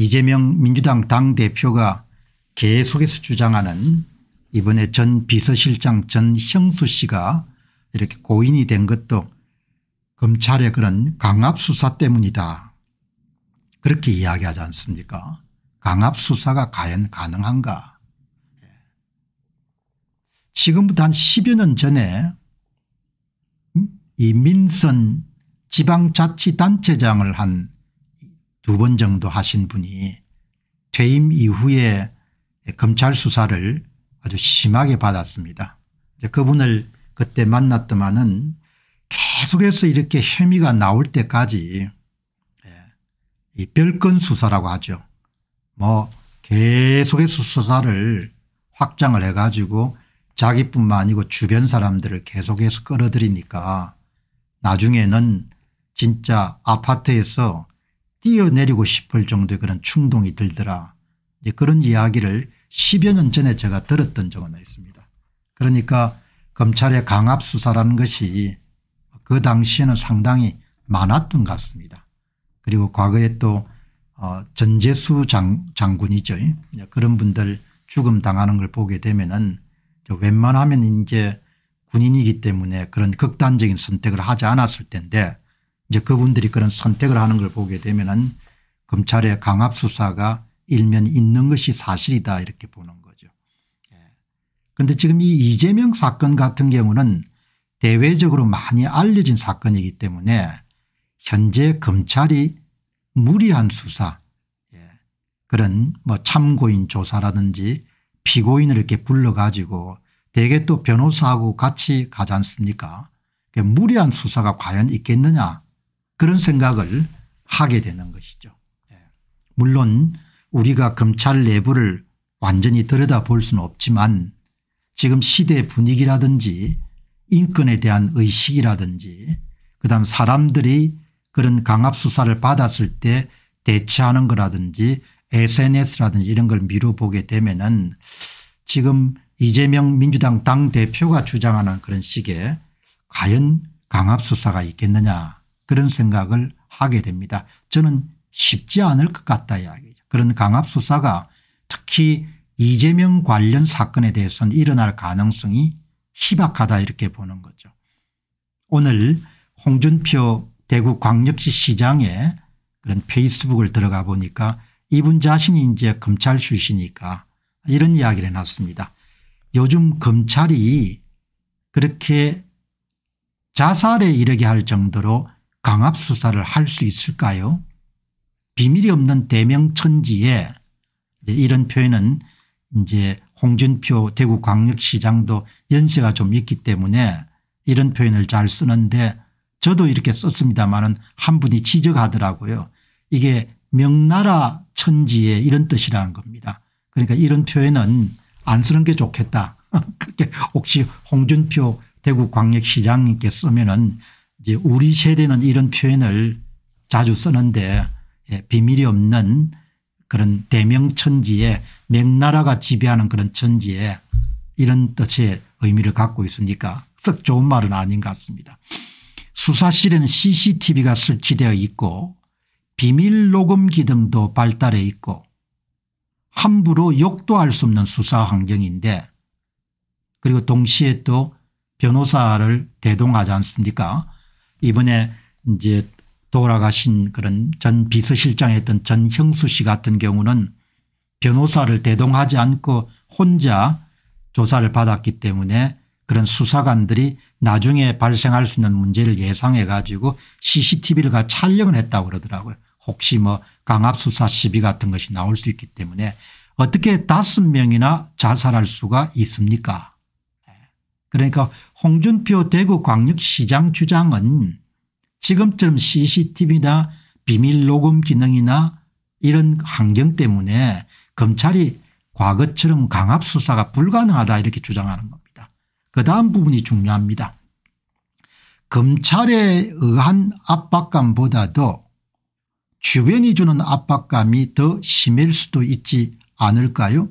이재명 민주당 당대표가 계속해서 주장하는 이번에 전 비서실장 전 형수 씨가 이렇게 고인이 된 것도 검찰의 그런 강압수사 때문이다. 그렇게 이야기하지 않습니까 강압수사가 과연 가능한가 지금부터 한 10여 년 전에 이 민선 지방자치단체장을 한 두번 정도 하신 분이 퇴임 이후에 검찰 수사를 아주 심하게 받았습니다. 그분을 그때 만났더만은 계속해서 이렇게 혐의가 나올 때까지 예, 이 별건 수사라고 하죠. 뭐 계속해서 수사를 확장을 해가지고 자기뿐만 아니고 주변 사람들을 계속해서 끌어들이니까 나중에는 진짜 아파트에서 뛰어내리고 싶을 정도의 그런 충동이 들더라. 이제 그런 이야기를 10여 년 전에 제가 들었던 적은 있습니다. 그러니까 검찰의 강압수사라는 것이 그 당시에는 상당히 많았던 것 같습니다. 그리고 과거에 또 어, 전재수 장, 장군이죠. 그런 분들 죽음 당하는 걸 보게 되면은 웬만하면 이제 군인이기 때문에 그런 극단적인 선택을 하지 않았을 텐데 이제 그분들이 그런 선택을 하는 걸 보게 되면은 검찰의 강압 수사가 일면 있는 것이 사실이다 이렇게 보는 거죠. 그런데 예. 지금 이 이재명 사건 같은 경우는 대외적으로 많이 알려진 사건이기 때문에 현재 검찰이 무리한 수사 예. 그런 뭐 참고인 조사라든지 피고인을 이렇게 불러가지고 대개 또 변호사하고 같이 가지 않습니까 그러니까 무리한 수사가 과연 있겠느냐 그런 생각을 하게 되는 것이죠. 예. 물론 우리가 검찰 내부를 완전히 들여다볼 수는 없지만 지금 시대 분위기라든지 인권에 대한 의식이라든지 그다음 사람들이 그런 강압수사를 받았을 때 대처하는 거라든지 sns라든지 이런 걸 미뤄보게 되면 은 지금 이재명 민주당 당대표가 주장하는 그런 식의 과연 강압수사가 있겠느냐 그런 생각을 하게 됩니다. 저는 쉽지 않을 것 같다 이야기죠. 그런 강압 수사가 특히 이재명 관련 사건에 대해서는 일어날 가능성이 희박하다 이렇게 보는 거죠. 오늘 홍준표 대구 광역시 시장에 그런 페이스북을 들어가 보니까 이분 자신이 이제 검찰 출신이니까 이런 이야기를 해놨습니다. 요즘 검찰이 그렇게 자살에 이르게 할 정도로 강압 수사를 할 수 있을까요? 비밀이 없는 대명천지에 이런 표현은 이제 홍준표 대구광역시장도 연세가 좀 있기 때문에 이런 표현을 잘 쓰는데 저도 이렇게 썼습니다마는 한 분이 지적하더라고요. 이게 명나라 천지에 이런 뜻이라는 겁니다. 그러니까 이런 표현은 안 쓰는 게 좋겠다. 그렇게 혹시 홍준표 대구광역시장님께 쓰면은 이제 우리 세대는 이런 표현을 자주 쓰는데 예, 비밀이 없는 그런 대명천지에 명나라가 지배하는 그런 천지에 이런 뜻의 의미를 갖고 있으니까 썩 좋은 말은 아닌 것 같습니다. 수사실에는 cctv가 설치되어 있고 비밀 녹음 기등도 발달해 있고 함부로 욕도 할 수 없는 수사 환경인데 그리고 동시에 또 변호사를 대동하지 않습니까 이번에 이제 돌아가신 그런 전 비서실장 했던 전형수 씨 같은 경우는 변호사를 대동하지 않고 혼자 조사를 받았기 때문에 그런 수사관들이 나중에 발생할 수 있는 문제를 예상해 가지고 CCTV를 가 촬영을 했다고 그러더라고요. 혹시 뭐 강압수사 시비 같은 것이 나올 수 있기 때문에 어떻게 다섯 명이나 자살할 수가 있습니까 그러니까 홍준표 대구광역시장 주장은 지금처럼 cctv나 비밀녹음 기능이나 이런 환경 때문에 검찰이 과거처럼 강압수사가 불가능하다 이렇게 주장하는 겁니다. 그 다음 부분이 중요합니다. 검찰에 의한 압박감보다도 주변이 주는 압박감이 더 심할 수도 있지 않을까요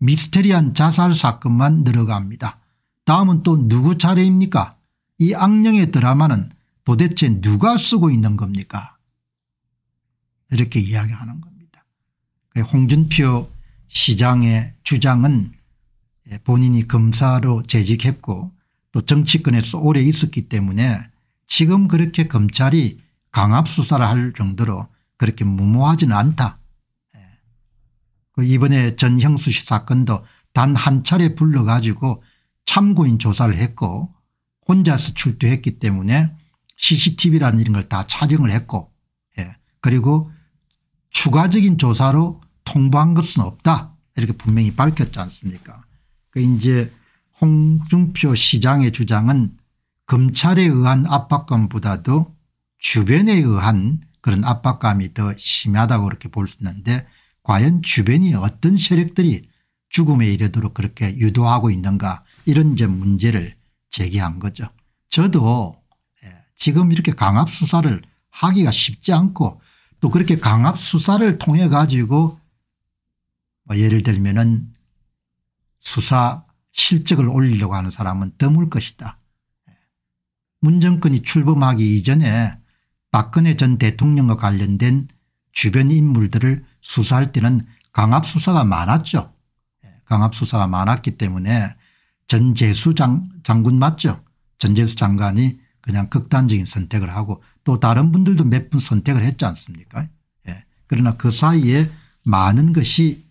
미스테리한 자살 사건만 늘어갑니다. 다음은 또 누구 차례입니까? 이 악령의 드라마는 도대체 누가 쓰고 있는 겁니까? 이렇게 이야기하는 겁니다. 그 홍준표 시장의 주장은 예, 본인이 검사로 재직했고 또 정치권에서 오래 있었기 때문에 지금 그렇게 검찰이 강압수사를 할 정도로 그렇게 무모하지는 않다. 예. 그 이번에 전형수 씨 사건도 단 한 차례 불러가지고 참고인 조사를 했고 혼자서 출두했기 때문에 cctv라는 이런 걸 다 촬영을 했고 예. 그리고 추가적인 조사로 통보한 것은 없다 이렇게 분명히 밝혔지 않습니까 그 이제 홍준표 시장의 주장은 검찰에 의한 압박감보다도 주변에 의한 그런 압박감이 더 심하다고 그렇게 볼 수 있는데 과연 주변이 어떤 세력들이 죽음에 이르도록 그렇게 유도하고 있는가 이런 제 문제를 제기한 거죠. 저도 예, 지금 이렇게 강압 수사를 하기가 쉽지 않고 또 그렇게 강압 수사를 통해 가지고 뭐 예를 들면은 수사 실적을 올리려고 하는 사람은 드물 것이다. 예. 문정권이 출범하기 이전에 박근혜 전 대통령과 관련된 주변 인물들을 수사할 때는 강압 수사가 많았죠. 예, 강압 수사가 많았기 때문에 전재수 장, 장군 맞죠 전재수 장관이 그냥 극단적인 선택을 하고 또 다른 분들도 몇 분 선택을 했지 않습니까 예. 그러나 그 사이에 많은 것이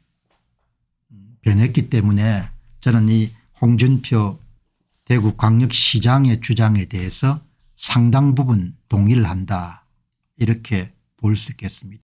변했기 때문에 저는 이 홍준표 대구광역시장의 주장에 대해서 상당 부분 동의를 한다 이렇게 볼 수 있겠습니다.